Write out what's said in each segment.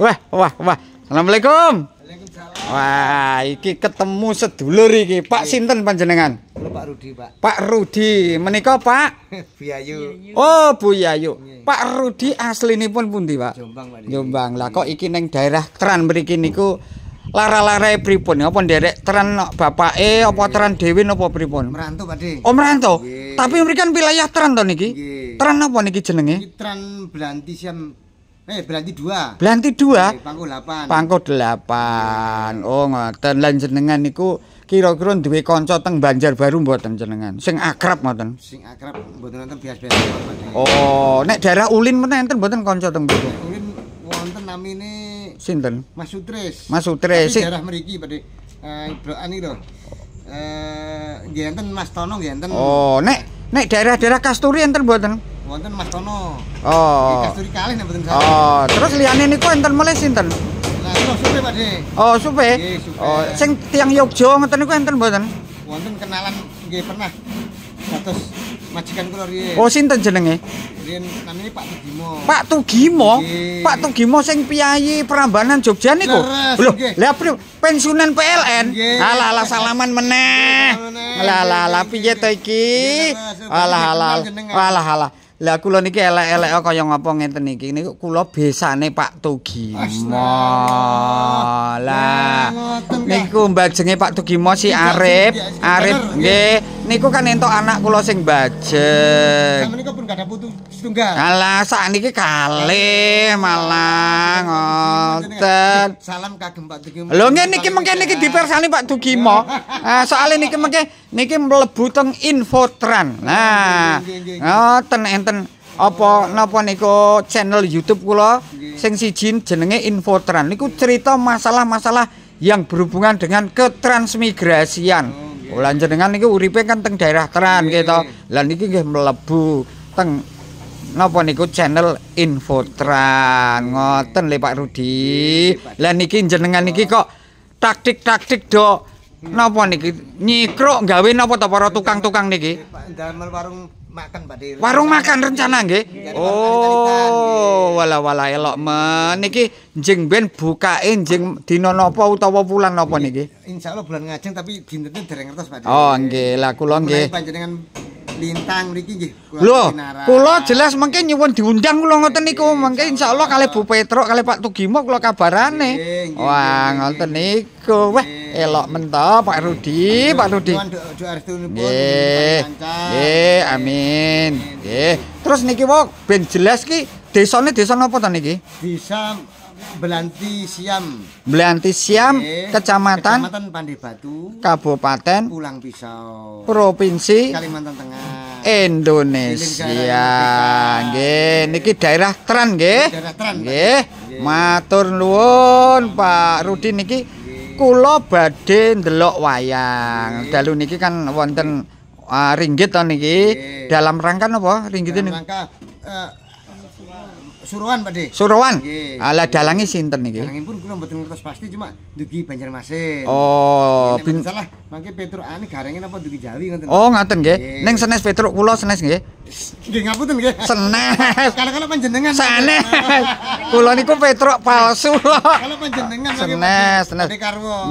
Wah, wah, wah. Assalamualaikum. Wah, iki ketemu sedulur iki. Pak Iyi. sinten panjenengan? Pak Rudi, Pak. Pak Rudi, menika Pak Bu Buyayu. Oh, Bu Buyayu. Pak Rudi aslinipun pundi, Pak? Jombang, Pak. Jombang. Lah kok iki ning daerah Tran mriki niku lara-larae pripun? Apa nderek Tran nok bapake apa Tran dhewe apa pripun? Merantau, Pak. Oh, merantau. Tapi mriki kan wilayah Tran to niki? Nggih. Tran apa niki jenenge? Iki Tran Blantisian Eh, Belanti dua, Belanti dua, Eh, pangko 8. Pangko 8. Oh, ngoten. Lan jenengan niku kira-kira duwe kanca teng Banjarbaru mboten jenengan? Sing akrab ngoten. Sing akrab mboten wonten biasa. bias Oh, nek daerah Ulin mana enten mboten kanca teng mriku. Ulin wonten namine sinten? Mas Sutris. Mas Sutris. Tapi daerah mriki pada eh Ibroan iki lho. Eh, nggih Mas Tono nggih enten. Oh, nek nek daerah-daerah Kasturi enten mboten? wonten Mas Tono. Oh. Kasturi kalih nek mboten Oh, terus liyane niku enten mulai sinten? Lah supe Pak Oh, supe. Nggih, supe. Oh, sing tiyang Yogya ngoten niku enten mboten? Wonten kenalan nggih pernah. Terus majikan kula riyen. Oh, sinten jenenge? Riyen namine Pak Tugimo. Pak Tugimo? Nggih. Pak Tugimo sing piyayi Prambanan Jogja niku. Lho, lha pensiunan PLN. Ala ala salaman meneh. Ala ala piye to iki? Ala ala. Ala ala. Lah kula niki elek-elek kaya ngopo ngeten iki. Niku kula besane Pak Tugimo. Lah niku mbajenge Pak Tugimo si Arif. Arif nggih, niku kan entuk anak kula sing bajeng. Sampeyan niku pun gak ada putu setunggal. Alah sak niki kalih Malang ngono. Mboten. Salam kagem Pak Dugimo. Lho ngene iki mengke niki dipersani Pak Tugimo Nah, soalé niki mengke niki mlebu teng Infotran. Nah, ngoten oh, enten apa napa niku channel YouTube kula sing siji jenenge Infotran. Niku cerita masalah-masalah yang berhubungan dengan ketransmigrasian. Oh, lah jenengan niku uripe kan teng daerah tran gitu. lan niki nggih mlebu teng Napa niku channel Infotran ngoten le Pak Rudi. Lah niki jenengan niki kok taktik-taktik do. Napa niki nyikruk gawe napa ta para tukang-tukang niki? Ndamel warung makan badhe. Warung makan rencana nggih. Oh, wala-wala elok men. Niki njing ben bukake njing dina napa utawa wulan napa niki? Insyaallah bulan ngajeng tapi dinten dereng ngertos badhe. Oh, nggih, lah kula nggih. lintang mriki nggih. Lho, kula jelas mengke nyuwun diundang kula ngoten niku, mengke insyaallah kali Bu Petruk kali Pak Tugimo kula kabarane. Wah, ngoten niku. Wah, elok menta Pak Rudi, Pak Rudi. Nggih. Nggih, amin. Nggih. Terus niki wok ben jelas ki desane desa napa ta niki? Desa Belanti Siam. Belanti Siam, Oke. Kecamatan Kecamatan Pandai Batu, Kabupaten Pulang Pisau, Provinsi Kalimantan Tengah, Indonesia. Nggih, niki daerah Tren nggih. Daerah Matur nuwun Pak Rudi niki kula badhe ndelok wayang. Dalu niki kan wonten ah, ringgit to niki. Dalam rangka apa? Ringgit niki. Suruhan Pak De. Suruhan. Nggih. Ala dalange sinten niki? Dalangipun kula mboten ngertos pasti cuma dugi Banjarmasin. Oh, ben salah. Mangke petrukane garenge apa dugi Jawi ngoten. Oh, ngaten nggih. Ning senes petruk kula senes nggih. Nggih ngapunten nggih. Senes. Kadang-kadang panjenengan. Senes. Kula niku petruk palsu Kalau panjenengan senes senes.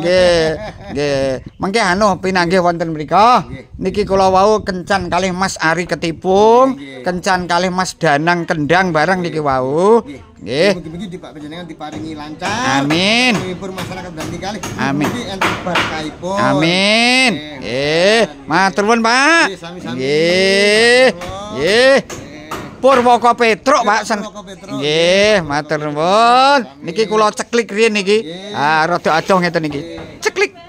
Nggih, nggih. Mengke anu pinanggih wonten mriku. Niki kula wau kencan kalih Mas Ari Ketipung, kencan kalih Mas Danang Kendang bareng niki wau. Nggih. Mugi-mugi dipak panjenengan diparingi lancar. Amin. Hibur masyarakat dan kali. Amin. Mugi enten berkahipun. Amin. Nggih. Matur nuwun, Pak. Nggih. Nggih. Purwoko Petruk, Pak. Nggih, matur nuwun. Niki kula ceklik riyin niki. Ha, ah, rada adoh ngeten niki. Ceklik.